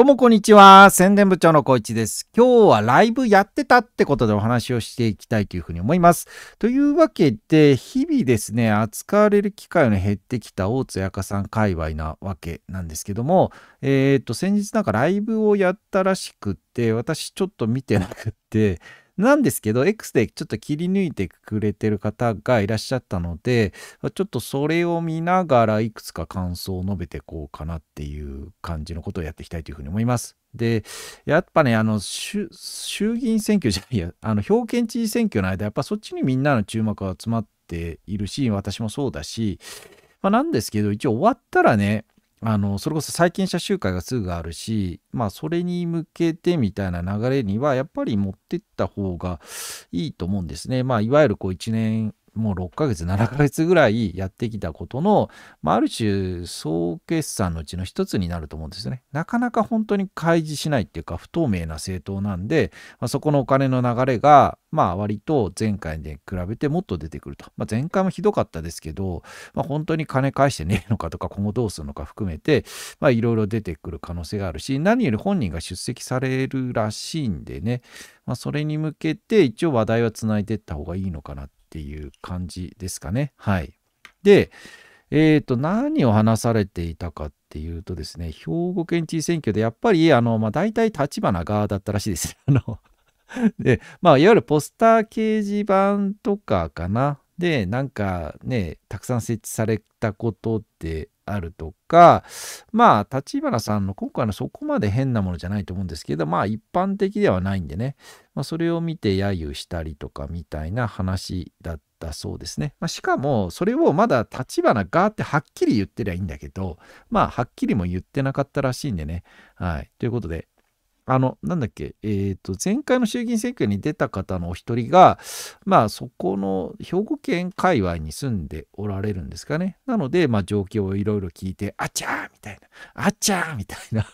どうもこんにちは。宣伝部長の小一です。今日はライブやってたってことでお話をしていきたいというふうに思います。というわけで、日々ですね、扱われる機会の減ってきた大津やかさん界隈なわけなんですけども、えっ、ー、と、先日なんかライブをやったらしくって、私ちょっと見てなくって、なんですけど、X でちょっと切り抜いてくれてる方がいらっしゃったので、ちょっとそれを見ながらいくつか感想を述べていこうかなっていう感じのことをやっていきたいというふうに思います。で、やっぱね、あの、衆議院選挙じゃないや、あの、表県知事選挙の間、やっぱそっちにみんなの注目が集まっているし、私もそうだし、まあ、なんですけど、一応終わったらね、あのそれこそ債権者集会がすぐあるし、まあ、それに向けてみたいな流れにはやっぱり持ってった方がいいと思うんですね。まあ、いわゆるこう1年もう6ヶ月、7ヶ月ぐらいやってきたことの、まあ、ある種、総決算のうちの一つになると思うんですよね。なかなか本当に開示しないっていうか、不透明な政党なんで、まあ、そこのお金の流れが、まあ、割と前回で比べてもっと出てくると。まあ、前回もひどかったですけど、まあ、本当に金返してねえのかとか、今後どうするのか含めて、まあ、いろいろ出てくる可能性があるし、何より本人が出席されるらしいんでね、まあ、それに向けて一応話題はつないでいった方がいいのかなってっていう感じですかね。はい。で、えっ、ー、と、何を話されていたかっていうとですね、兵庫県知事選挙でやっぱり、あの、まあ、大体立花側だったらしいです。あので、まあ、いわゆるポスター掲示板とかかな。で、なんかね、たくさん設置されたことってあるとか、まあ、立花さんの今回のそこまで変なものじゃないと思うんですけど、まあ、一般的ではないんでね、まあ、それを見て揶揄したりとかみたいな話だったそうですね。まあ、しかも、それをまだ立花がってはっきり言ってりゃいいんだけど、まあ、はっきりも言ってなかったらしいんでね。はい。ということで、あの、なんだっけ、えっ、ー、と、前回の衆議院選挙に出た方のお一人が、まあ、そこの兵庫県界隈に住んでおられるんですかね。なので、まあ、状況をいろいろ聞いて、あちゃーみたいな、あちゃーみたいな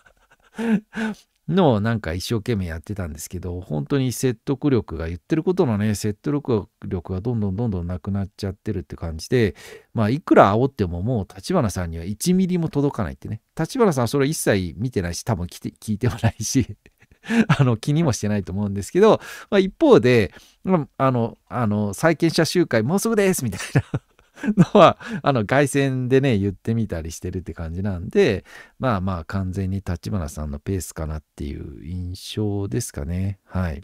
のをなんか一生懸命やってたんですけど、本当に説得力が、言ってることのね、説得力がどんどんどんどんなくなっちゃってるって感じで、まあ、いくら煽ってももう立花さんには1ミリも届かないってね。立花さんはそれ一切見てないし、多分聞いてもないし あの、気にもしてないと思うんですけど、まあ、一方で、あの、あの、債権者集会もうすぐですみたいなのは、あの、外線でね、言ってみたりしてるって感じなんで、まあまあ、完全に立花さんのペースかなっていう印象ですかね。はい。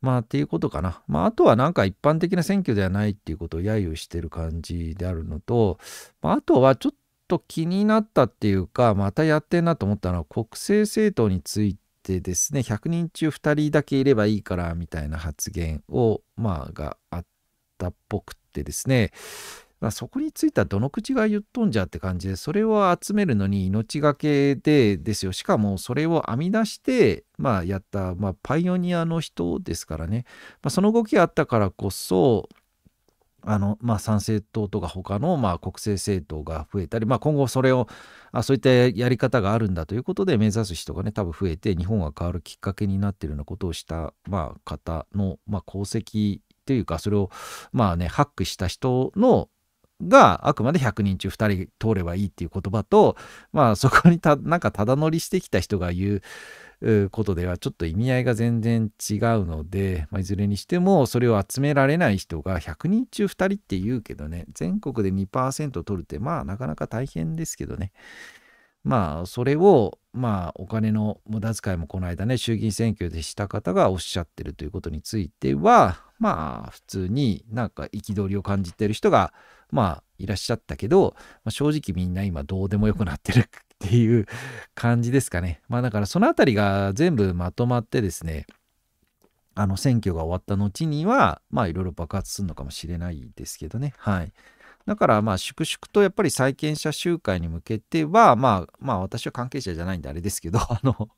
まあ、っていうことかな。まあ、あとはなんか一般的な選挙ではないっていうことを揶揄してる感じであるのと、まあ、あとはちょっと気になったっていうか、またやってんなと思ったのは、国政政党についてですね、100人中2人だけいればいいからみたいな発言を、まあ、があって、ったっぽくってですね、まあ、そこについてはどの口が言っとんじゃって感じで、それを集めるのに命がけでですよ。しかもそれを編み出して、まあ、やった、まあ、パイオニアの人ですからね。まあ、その動きがあったからこそ、あのまあ、参政党とか他のまあ国政政党が増えたり、まあ、今後それをあそういったやり方があるんだということで目指す人がね多分増えて日本が変わるきっかけになっているようなことをした、まあ、方の、まあ、功績ていうかそれをまあねハックした人のがあくまで100人中2人通ればいいっていう言葉とまあそこにたなんかただ乗りしてきた人が言うことではちょっと意味合いが全然違うので、まあ、いずれにしてもそれを集められない人が100人中2人って言うけどね全国で2%取るってまあなかなか大変ですけどね。まあそれをまあお金の無駄遣いもこの間ね衆議院選挙でした方がおっしゃってるということについてはまあ普通になんか憤りを感じてる人がまあいらっしゃったけど、まあ、正直みんな今どうでもよくなってるっていう感じですかね。まあだからそのあたりが全部まとまってですねあの選挙が終わった後にはまあいろいろ爆発するのかもしれないですけどねはい。だからまあ粛々とやっぱり債権者集会に向けてはまあまあ私は関係者じゃないんであれですけど あの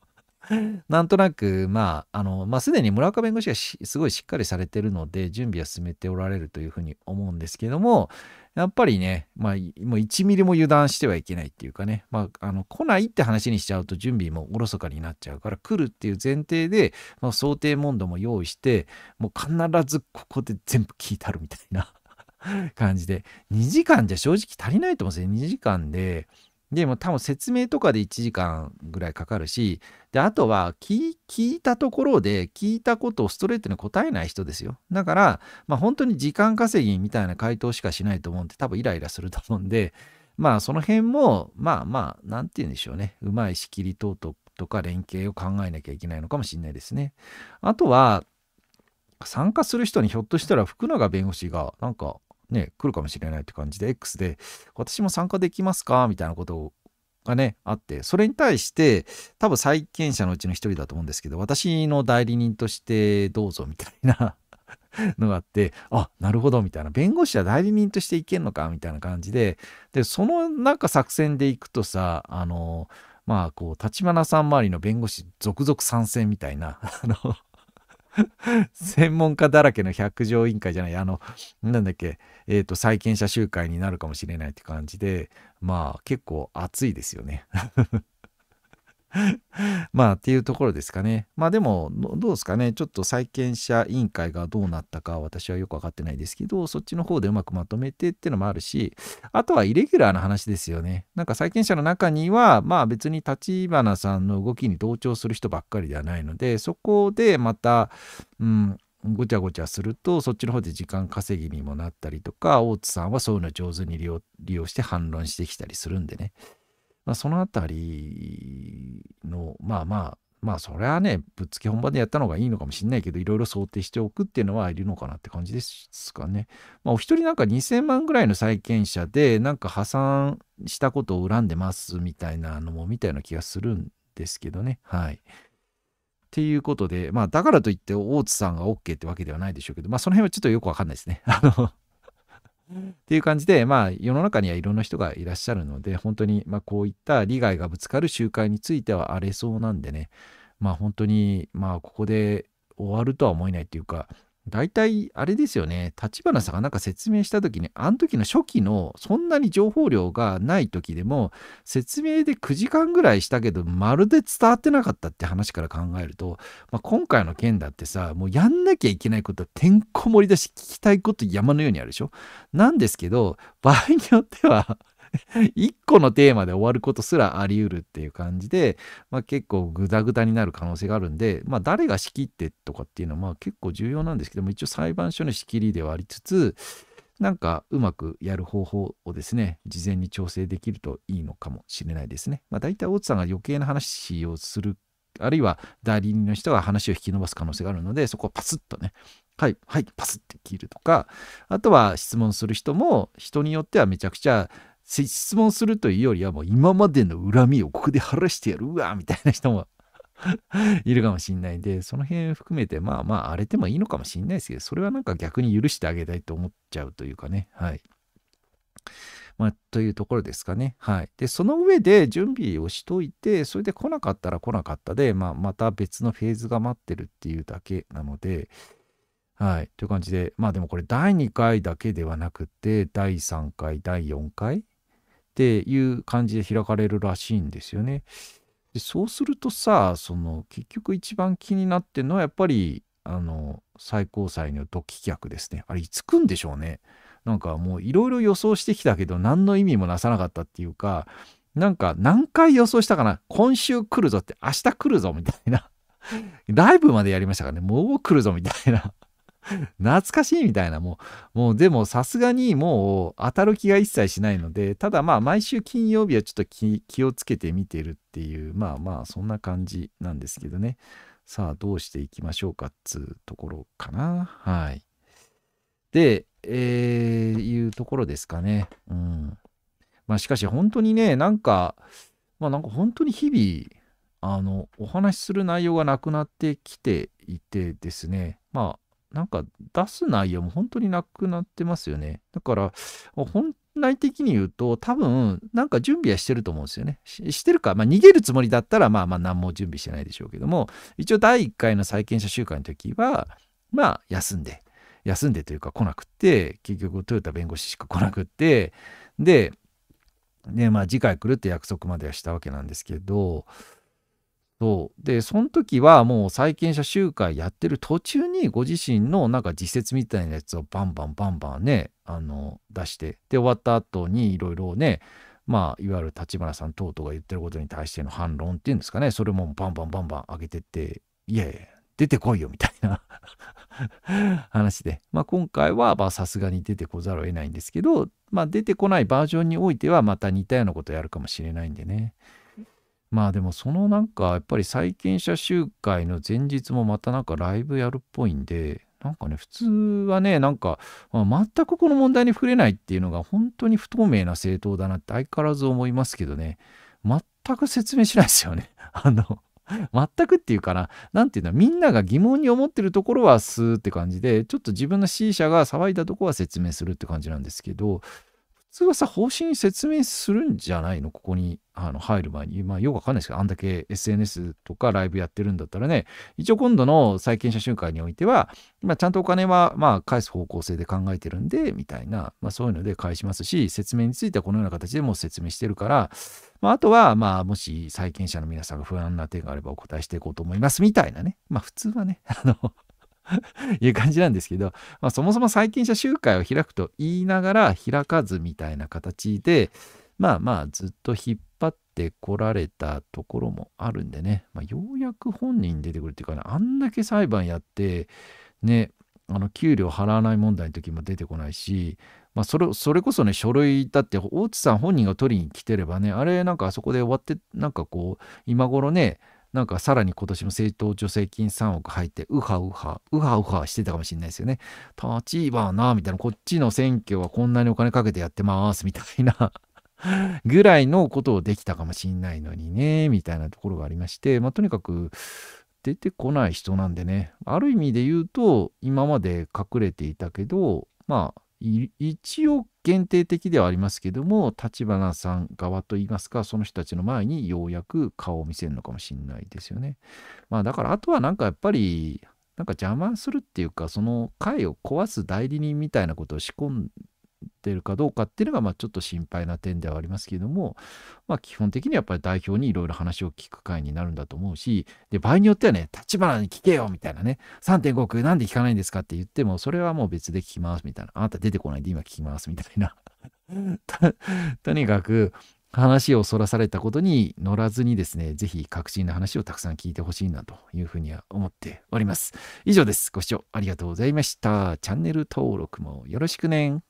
なんとなく、まあ、あの、まあ、すでに村岡弁護士がすごいしっかりされてるので、準備は進めておられるというふうに思うんですけども、やっぱりね、まあ、もう1ミリも油断してはいけないっていうかね、まあ、あの、来ないって話にしちゃうと準備もおろそかになっちゃうから、来るっていう前提で、まあ、想定問答も用意して、もう必ずここで全部聞いたるみたいな。感じで、2時間じゃ正直足りないと思うんですよ。2時間で。でも多分説明とかで1時間ぐらいかかるし、で、あとは聞いたところで聞いたことをストレートに答えない人ですよ。だから、まあ本当に時間稼ぎみたいな回答しかしないと思うんで、多分イライラすると思うんで、まあその辺も、まあまあ、何て言うんでしょうね。うまい仕切り等ととか連携を考えなきゃいけないのかもしれないですね。あとは、参加する人にひょっとしたら福永弁護士がなんかね、来るかもしれないって感じで X で私も参加できますかみたいなことがね、あって、それに対して多分債権者のうちの一人だと思うんですけど、私の代理人としてどうぞみたいな のがあって、あ、なるほどみたいな、弁護士は代理人としていけんのかみたいな感じで、で、そのなんか作戦でいくとさ、あの、まあこう、立花さん周りの弁護士続々参戦みたいな、あの、専門家だらけの百条委員会じゃないあのなんだっけえっ、ー、と債権者集会になるかもしれないって感じでまあ結構熱いですよね まあっていうところですかね。まあでもどうですかね。ちょっと債権者委員会がどうなったか私はよく分かってないですけど、そっちの方でうまくまとめてっていうのもあるし、あとはイレギュラーな話ですよね。なんか債権者の中には、まあ別に立花さんの動きに同調する人ばっかりではないので、そこでまた、うん、ごちゃごちゃするとそっちの方で時間稼ぎにもなったりとか大津さんはそういうの上手に利用して反論してきたりするんでねまあ、そのあたりの、まあまあ、まあそれはね、ぶっつけ本番でやったのがいいのかもしれないけど、いろいろ想定しておくっていうのはいるのかなって感じですかね。まあお一人なんか2000万ぐらいの債権者で、なんか破産したことを恨んでますみたいなのもみたいな気がするんですけどね。はい。っていうことで、まあだからといって大津さんが OK ってわけではないでしょうけど、まあその辺はちょっとよくわかんないですね。あのっていう感じで、まあ、世の中にはいろんな人がいらっしゃるので、本当に、まあ、こういった利害がぶつかる集会については荒れそうなんでね、まあ、本当に、まあ、ここで終わるとは思えないというか、大体あれですよね立花さんがなんか説明した時にあの時の初期のそんなに情報量がない時でも説明で9時間ぐらいしたけどまるで伝わってなかったって話から考えると、まあ、今回の件だってさもうやんなきゃいけないことてんこ盛りだし聞きたいこと山のようにあるでしょなんですけど場合によっては1 個のテーマで終わることすらあり得るっていう感じで、まあ、結構グダグダになる可能性があるんで、まあ、誰が仕切ってとかっていうのはまあ結構重要なんですけども一応裁判所の仕切りではありつつなんかうまくやる方法をですね、事前に調整できるといいのかもしれないですね。まあ、大体大津さんが余計な話をする、あるいは代理人の人が話を引き伸ばす可能性があるので、そこをパスッとね、はい、はい、パスッて切るとか、あとは質問する人も人によってはめちゃくちゃ質問するというよりはもう今までの恨みをここで晴らしてやるうわみたいな人も いるかもしんないんでその辺含めてまあまあ荒れてもいいのかもしんないですけどそれはなんか逆に許してあげたいと思っちゃうというかねはい。まあ、というところですかね。はい。で、その上で準備をしといて、それで来なかったら来なかったで、まあ、また別のフェーズが待ってるっていうだけなので、はい。という感じで、まあでもこれ第2回だけではなくて、第3回、第4回、っていう感じで開かれるらしいんですよね。でそうするとさその結局一番気になってるのはやっぱりあの最高裁の特棄客ですねあれいつ来んでしょうねなんかもういろいろ予想してきたけど何の意味もなさなかったっていうかなんか何回予想したかな今週来るぞって明日来るぞみたいなライブまでやりましたからねもう来るぞみたいな 懐かしいみたいな、もう、もうでもさすがにもう当たる気が一切しないので、ただまあ毎週金曜日はちょっと気をつけて見てるっていう、まあまあそんな感じなんですけどね。さあどうしていきましょうかっつうところかな。はい。で、えー、いうところですかね。うん。まあしかし本当にね、なんか、まあなんか本当に日々、あの、お話しする内容がなくなってきていてですね、まあなんか出す内容も本当になくなってますよね。だから、本来的に言うと、多分、なんか準備はしてると思うんですよね。ししてるか、まあ逃げるつもりだったら、まあまあ何も準備してないでしょうけども、一応第1回の債権者集会の時は、まあ休んで、休んでというか来なくって、結局トヨタ弁護士しか来なくって、で、で、まあ次回来るって約束まではしたわけなんですけど、そう。で、その時はもう債権者集会やってる途中にご自身のなんか自説みたいなやつをバンバンバンバンね、あの、出して、で、終わった後にいろいろね、まあ、いわゆる立花さん等々が言ってることに対しての反論っていうんですかね、それもバンバンバンバン上げてって、いやいや、出てこいよみたいな 話で、まあ、今回はさすがに出てこざるを得ないんですけど、まあ、出てこないバージョンにおいてはまた似たようなことをやるかもしれないんでね。まあでもそのなんかやっぱり債権者集会の前日もまたなんかライブやるっぽいんでなんかね普通はねなんか、全くこの問題に触れないっていうのが本当に不透明な政党だなって相変わらず思いますけどね全く説明しないですよね あの全くっていうかな何て言うんだみんなが疑問に思ってるところはスーって感じでちょっと自分の C 社が騒いだとこは説明するって感じなんですけど通はさ、方針説明するんじゃないのここにあの入る前に。まあ、よくわかんないですけど、あんだけ SNS とかライブやってるんだったらね、一応今度の債権者集会においては、まあ、ちゃんとお金は、まあ、返す方向性で考えてるんで、みたいな、まあ、そういうので返しますし、説明についてはこのような形でもう説明してるから、まあ、あとは、まあ、もし債権者の皆さんが不安な点があればお答えしていこうと思います、みたいなね。まあ、普通はね、あの いう感じなんですけど、まあ、そもそも債権者集会を開くと言いながら開かずみたいな形で、まあまあずっと引っ張ってこられたところもあるんでね、まあ、ようやく本人出てくるっていうかね、あんだけ裁判やって、ね、あの給料払わない問題の時も出てこないし、まあ、それそれこそね書類だって大津さん本人が取りに来てればねあれなんかあそこで終わってなんかこう今頃ねなんかさらに今年も政党助成金3億入って、うはうは、うはうはしてたかもしれないですよね。立場な、みたいな、こっちの選挙はこんなにお金かけてやってますみたいなぐらいのことをできたかもしんないのにね、みたいなところがありまして、まあ、とにかく出てこない人なんでね、ある意味で言うと、今まで隠れていたけど、まあ、一応限定的ではありますけども立花さん側といいますかその人たちの前にようやく顔を見せるのかもしれないですよね。まあだからあとはなんかやっぱりなんか邪魔するっていうかその会を壊す代理人みたいなことを仕込んてるかどうかっていうのが、まあ、ちょっと心配な点ではありますけれども、まあ、基本的にはやっぱり代表にいろいろ話を聞く会になるんだと思うし、で、場合によってはね、立花に聞けよみたいなね、3.5億なんで聞かないんですかって言っても、それはもう別で聞きますみたいな、あなた出てこないんで今聞きますみたいな。とにかく、話をそらされたことに乗らずにですね、ぜひ確信の話をたくさん聞いてほしいなというふうには思っております。以上です。ご視聴ありがとうございました。チャンネル登録もよろしくね。